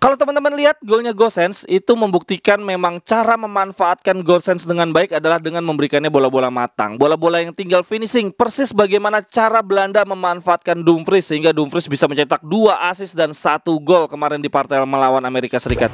Kalau teman-teman lihat golnya GoSense itu membuktikan memang cara memanfaatkan GoSense dengan baik adalah dengan memberikannya bola-bola matang. Bola-bola yang tinggal finishing persis bagaimana cara Belanda memanfaatkan Dumfries sehingga Dumfries bisa mencetak dua assist dan satu gol kemarin di partai melawan Amerika Serikat.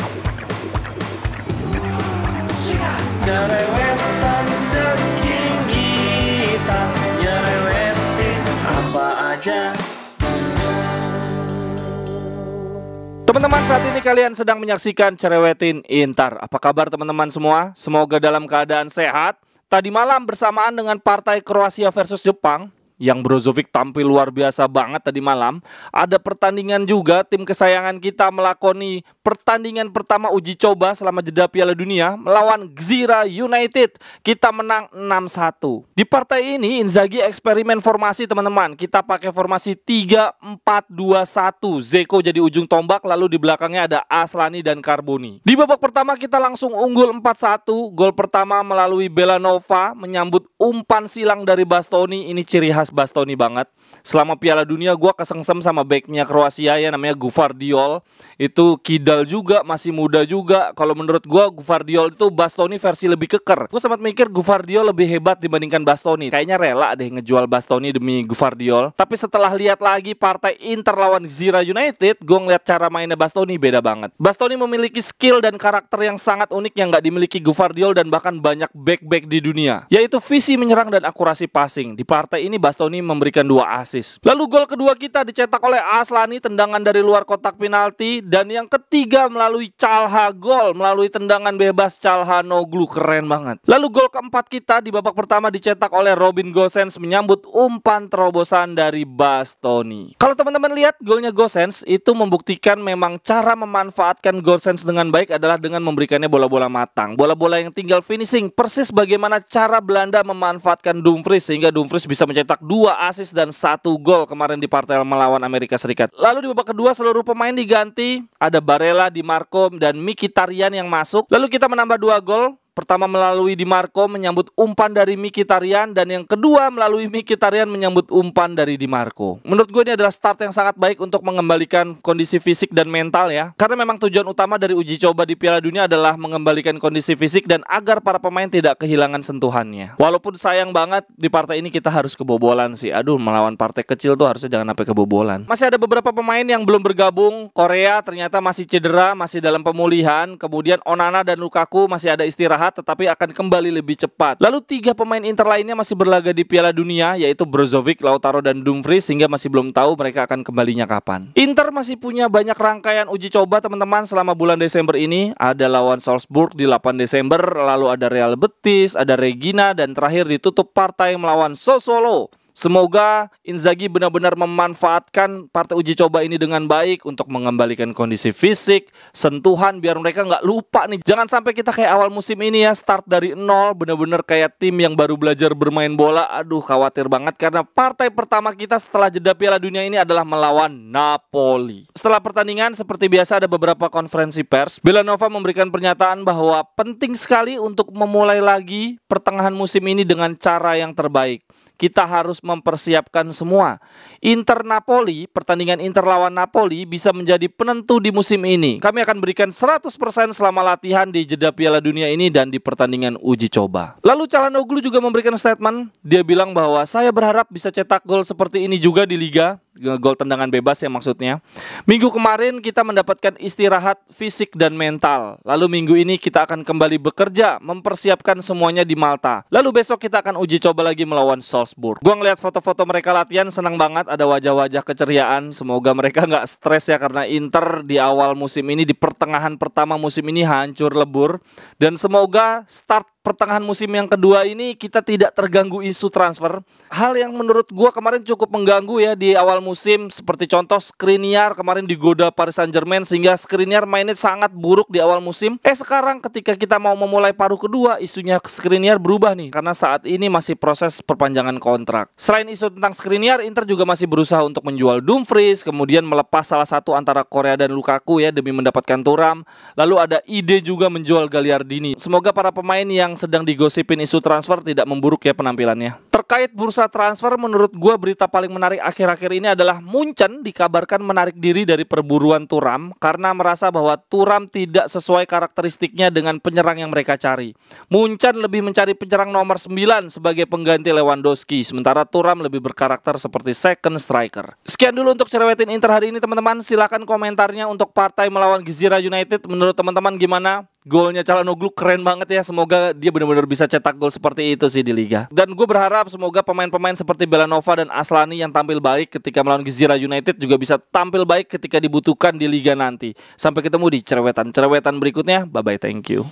Teman-teman saat ini kalian sedang menyaksikan Cerewetin Intar. Apa kabar teman-teman semua? Semoga dalam keadaan sehat. Tadi malam bersamaan dengan partai Kroasia versus Jepang, yang Brozovic tampil luar biasa banget tadi malam. Ada pertandingan juga tim kesayangan kita melakoni pertandingan pertama uji coba selama jeda Piala Dunia melawan Gzira United. Kita menang 6-1. Di partai ini Inzaghi eksperimen formasi teman-teman. Kita pakai formasi 3-4-2-1. Zeko jadi ujung tombak lalu di belakangnya ada Aslani dan Carboni. Di babak pertama kita langsung unggul 4-1. Gol pertama melalui Belanova menyambut umpan silang dari Bastoni. Ini ciri khas khas Bastoni banget. Selama Piala Dunia gue kesengsem sama backnya Kroasia ya namanya Guvardiol. Itu kidal juga, masih muda juga. Kalau menurut gue Guvardiol itu Bastoni versi lebih keker. Gue sempat mikir Guvardiol lebih hebat dibandingkan Bastoni. Kayaknya rela deh ngejual Bastoni demi Guvardiol. Tapi setelah lihat lagi partai Inter lawan Zira United, gue ngeliat cara mainnya Bastoni beda banget. Bastoni memiliki skill dan karakter yang sangat unik yang gak dimiliki Guvardiol dan bahkan banyak back-back di dunia. Yaitu visi menyerang dan akurasi passing. Di partai ini Bastoni Bastoni memberikan dua assist. Lalu gol kedua kita dicetak oleh Aslani tendangan dari luar kotak penalti dan yang ketiga melalui Calha gol melalui tendangan bebas Calha Noglu keren banget. Lalu gol keempat kita di babak pertama dicetak oleh Robin Gosens menyambut umpan terobosan dari Bastoni. Kalau teman-teman lihat golnya Gosens itu membuktikan memang cara memanfaatkan Gosens dengan baik adalah dengan memberikannya bola-bola matang, bola-bola yang tinggal finishing persis bagaimana cara Belanda memanfaatkan Dumfries sehingga Dumfries bisa mencetak dua assist dan satu gol kemarin di partai melawan Amerika Serikat. Lalu di babak kedua seluruh pemain diganti, ada Barella, Di Marco dan Tarian yang masuk. Lalu kita menambah dua gol Pertama melalui Di Marco menyambut umpan dari Mikitarian dan yang kedua melalui Mikitarian menyambut umpan dari Di Marco. Menurut gue ini adalah start yang sangat baik untuk mengembalikan kondisi fisik dan mental ya. Karena memang tujuan utama dari uji coba di Piala Dunia adalah mengembalikan kondisi fisik dan agar para pemain tidak kehilangan sentuhannya. Walaupun sayang banget di partai ini kita harus kebobolan sih. Aduh melawan partai kecil tuh harusnya jangan sampai kebobolan. Masih ada beberapa pemain yang belum bergabung. Korea ternyata masih cedera, masih dalam pemulihan. Kemudian Onana dan Lukaku masih ada istirahat istirahat tetapi akan kembali lebih cepat. Lalu tiga pemain Inter lainnya masih berlaga di Piala Dunia yaitu Brozovic, Lautaro dan Dumfries sehingga masih belum tahu mereka akan kembalinya kapan. Inter masih punya banyak rangkaian uji coba teman-teman selama bulan Desember ini. Ada lawan Salzburg di 8 Desember, lalu ada Real Betis, ada Regina dan terakhir ditutup partai melawan Sosolo Semoga Inzaghi benar-benar memanfaatkan partai uji coba ini dengan baik untuk mengembalikan kondisi fisik, sentuhan biar mereka nggak lupa nih. Jangan sampai kita kayak awal musim ini ya start dari nol, benar-benar kayak tim yang baru belajar bermain bola. Aduh khawatir banget karena partai pertama kita setelah jeda Piala Dunia ini adalah melawan Napoli. Setelah pertandingan seperti biasa ada beberapa konferensi pers. Villanova memberikan pernyataan bahwa penting sekali untuk memulai lagi pertengahan musim ini dengan cara yang terbaik. Kita harus mempersiapkan semua. Inter Napoli, pertandingan Inter lawan Napoli bisa menjadi penentu di musim ini. Kami akan berikan 100% selama latihan di jeda Piala Dunia ini dan di pertandingan uji coba. Lalu Calhanoglu juga memberikan statement, dia bilang bahwa saya berharap bisa cetak gol seperti ini juga di liga gol tendangan bebas ya maksudnya. Minggu kemarin kita mendapatkan istirahat fisik dan mental. Lalu minggu ini kita akan kembali bekerja, mempersiapkan semuanya di Malta. Lalu besok kita akan uji coba lagi melawan Salzburg. Gua ngeliat foto-foto mereka latihan senang banget, ada wajah-wajah keceriaan. Semoga mereka nggak stres ya karena Inter di awal musim ini di pertengahan pertama musim ini hancur lebur dan semoga start pertengahan musim yang kedua ini kita tidak terganggu isu transfer. Hal yang menurut gua kemarin cukup mengganggu ya di awal musim seperti contoh Skriniar kemarin digoda Paris Saint-Germain sehingga Skriniar mainnya sangat buruk di awal musim. Eh sekarang ketika kita mau memulai paruh kedua isunya Skriniar berubah nih karena saat ini masih proses perpanjangan kontrak. Selain isu tentang Skriniar, Inter juga masih berusaha untuk menjual Dumfries, kemudian melepas salah satu antara Korea dan Lukaku ya demi mendapatkan Turam. Lalu ada ide juga menjual Gagliardini. Semoga para pemain yang sedang digosipin isu transfer tidak memburuk ya penampilannya. Terkait bursa transfer, menurut gue berita paling menarik akhir-akhir ini adalah Munchen dikabarkan menarik diri dari perburuan Turam karena merasa bahwa Turam tidak sesuai karakteristiknya dengan penyerang yang mereka cari. Munchen lebih mencari penyerang nomor 9 sebagai pengganti Lewandowski, sementara Turam lebih berkarakter seperti second striker. Sekian dulu untuk cerewetin Inter hari ini teman-teman. Silahkan komentarnya untuk partai melawan Gezira United. Menurut teman-teman gimana? Golnya Calhanoglu keren banget ya. Semoga dia benar-benar bisa cetak gol seperti itu sih di Liga. Dan gue berharap semoga pemain-pemain seperti Belanova dan Aslani yang tampil baik ketika melawan Gezira United juga bisa tampil baik ketika dibutuhkan di liga nanti. Sampai ketemu di cerewetan-cerewetan berikutnya. Bye-bye, thank you.